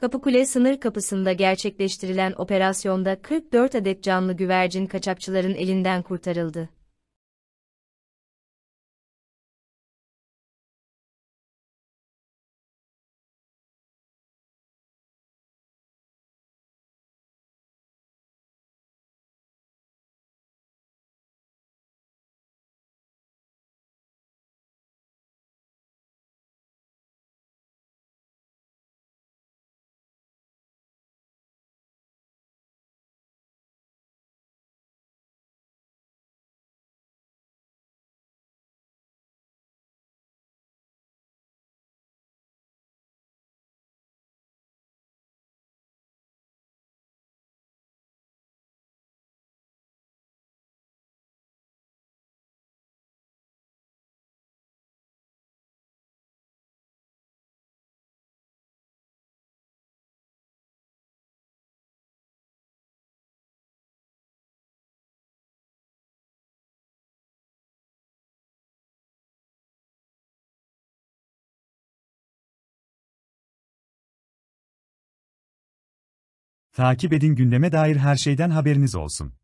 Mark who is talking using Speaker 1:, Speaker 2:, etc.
Speaker 1: Kapıkule sınır kapısında gerçekleştirilen operasyonda 44 adet canlı güvercin
Speaker 2: kaçakçıların elinden kurtarıldı. Takip edin gündeme dair her şeyden haberiniz olsun.